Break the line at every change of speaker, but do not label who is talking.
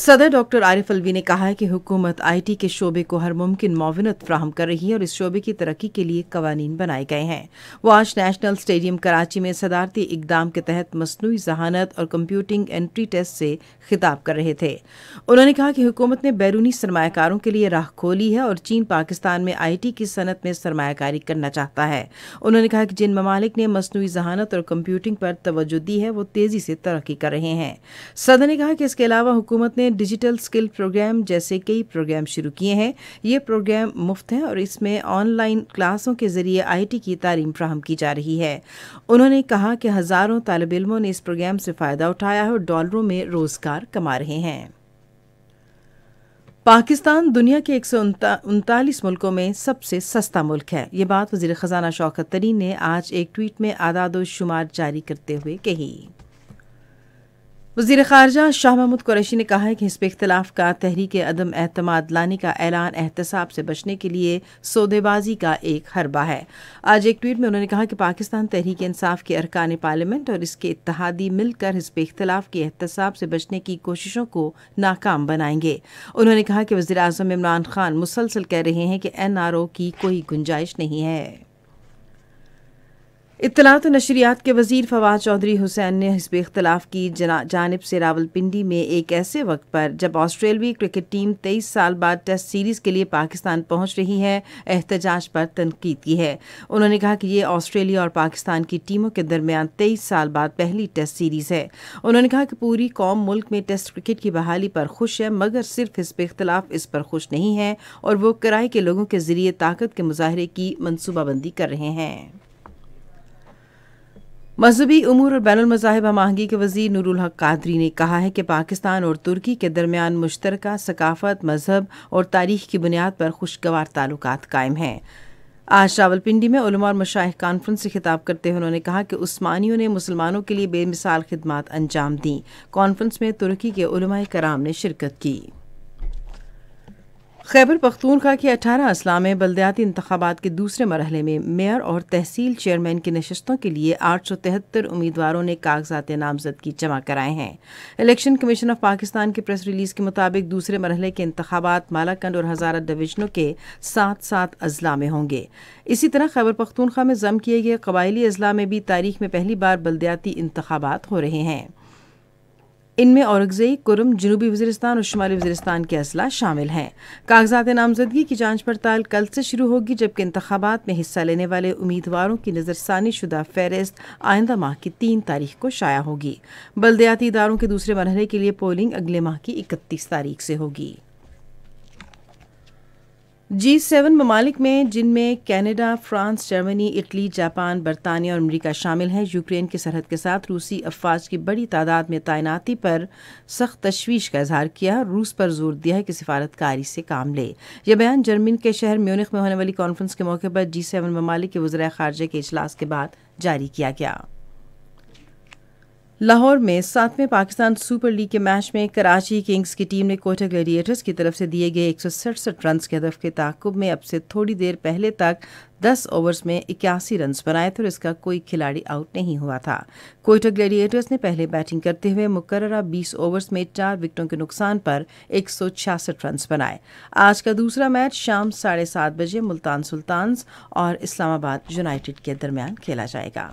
सदर डॉक्टर आरिफ अलवी ने कहा है कि हुकूमत आईटी के शोबे को हर मुमकिन माविनत फ्राहम कर रही है और इस शोबे की तरक्की के लिए कवानीन बनाए गए हैं वो आज नेशनल स्टेडियम कराची में सदारती इकदाम के तहत मसनू जहानत और कंप्यूटिंग एंट्री टेस्ट से खिताब कर रहे थे उन्होंने कहा कि हुकूमत ने बैरूनी सरमाकारों के लिए राह खोली है और चीन पाकिस्तान में आई टी की सनत में सरमाकारी करना चाहता है उन्होंने कहा कि जिन ममालिक ने मसनू जहानत और कम्प्यूटिंग पर तोज्जो दी है वो तेज़ी से तरक्की कर रहे हैं सदर ने कहा कि इसके अलावा हुकूमत ने ने डिजिटल स्किल प्रोग्राम जैसे कई प्रोग्राम शुरू किए हैं ये प्रोग्राम मुफ्त हैं और इसमें ऑनलाइन क्लासों के ज़रिए आईटी की तालीम फ्राहम की जा रही है उन्होंने कहा कि हज़ारों तालब इलमों ने इस प्रोग्राम से फ़ायदा उठाया है और डॉलरों में रोज़गार कमा रहे हैं पाकिस्तान दुनिया के एक सौ उनतालीस मुल्कों में सबसे सस्ता मुल्क है ये बात वजीर ख़जाना शौकत तरीन ने आज एक ट्वीट में आदाद शुमार जारी करते हुए कही वजीर खारजा शाह महमूद कुरैशी ने कहा है कि हिस्ब इख्तलाफ का तहरीक अदम अहतमाद लाने का ऐलान एहतसाब से बचने के लिए सौदेबाजी का एक हरबा है आज एक ट्वीट में उन्होंने कहा कि पाकिस्तान तहरीक इंसाफ के अरकान पार्लियामेंट और इसके इतिहादी मिलकर हिस्ब इख्तलाफ के एहतसाब से बचने की कोशिशों को नाकाम बनाएंगे उन्होंने कहा कि वजी अजम इमरान खान मुसलसल कह रहे हैं कि एन आर ओ की कोई गुंजाइश नहीं है इतलात नशरियात के वजीर फवाद चौधरी हुसैन ने हिसब इख्तलाफ की जानब से रावलपिंडी में एक ऐसे वक्त पर जब ऑस्ट्रेलवी क्रिकेट टीम तेईस साल बाद टेस्ट सीरीज के लिए पाकिस्तान पहुंच रही है एहतजाज पर तनकीद की है उन्होंने कहा कि ये ऑस्ट्रेलिया और पाकिस्तान की टीमों के दरमियान तेईस साल बाद पहली टेस्ट सीरीज है उन्होंने कहा कि पूरी कौम मुल्क में टेस्ट क्रिकेट की बहाली पर खुश है मगर सिर्फ हिसब इख्तलाफ इस पर खुश नहीं है और वो किराए के लोगों के जरिए ताकत के मुजाहरे की मनसूबाबंदी कर रहे हैं मजहबी अमूर और बैन अमजाहब हमाहंगी के वजीर नूरुल हक कादरी ने कहा है कि पाकिस्तान और तुर्की के दरमियान मुश्तर सकाफत मजहब और तारीख की बुनियाद पर खुशगवार ताल्लुक कायम हैं आज रावलपिंडी में उलमा और मशाह कॉन्फ्रेंस से खिताब करते हुए उन्होंने कहा कि उस्मानियों ने मुसलमानों के लिए बेमिसाल खदमात अंजाम दी कॉन्फ्रेंस में तुर्की के उलमा कराम ने शिरकत की खैबर पख्तूनखा के अठारह अजला में बलदयाती इंतबात के दूसरे मरहले में मेयर और तहसील चेयरमैन की नशस्तों के लिए आठ सौ तिहत्तर उम्मीदवारों ने कागजात नामजदगी जमा कराए हैं इलेक्शन कमीशन ऑफ पाकिस्तान की प्रेस रिलीज के मुताबिक दूसरे मरहले के इंतबात मालाकंड और हजारा डिवीजनों के सात सात अजला में होंगे इसी तरह खैबर पख्तूनखा में जम किए गए कबायली अजला में भी तारीख में पहली बार बलदयाती इंतबात हो रहे हैं इनमें औरगजई कुरम जनूबी वजरिस्तान और शुमाली वजरिस्तान के असला शामिल हैं कागजात नामजदगी की जाँच पड़ताल कल से शुरू होगी जबकि इंतबात में हिस्सा लेने वाले उम्मीदवारों की नज़रसानी शुदा फहरिस्त आइंदा माह की तीन तारीख को शाया होगी बलदयाती इदारों के दूसरे मरहले के लिए पोलिंग अगले माह की इकतीस तारीख से होगी जी सेवन ममालिक में जिनमें Canada, France Germany Italy Japan बरतानिया और अमरीका शामिल हैं यूक्रेन की सरहद के साथ रूसी अफवाज की बड़ी तादाद में तैनाती पर सख्त तशवीश का इजहार किया रूस पर जोर दिया है कि सिफारतकारी से काम ले यह बयान जर्मनी के शहर म्यूनिख में होने वाली कॉन्फ्रेंस के मौके पर जी सेवन ममालिक के वजरा खारजा के अजलास के बाद जारी किया गया लाहौर में सातवें पाकिस्तान सुपर लीग के मैच में कराची किंग्स की टीम ने कोटा ग्लेडिएटर्स की तरफ से दिए गए एक रन के हदफ के ताकुब में अब से थोड़ी देर पहले तक 10 ओवर्स में इक्यासी रन बनाए थे और इसका कोई खिलाड़ी आउट नहीं हुआ था कोटा ग्लेडिएटर्स ने पहले बैटिंग करते हुए मुकर्रा 20 ओवर्स में चार विकेटों के नुकसान पर एक रन बनाए आज का दूसरा मैच शाम साढ़े सात बजे मुल्तान सुल्तान और इस्लामाबाद यूनाइटेड के दरमियान खेला जाएगा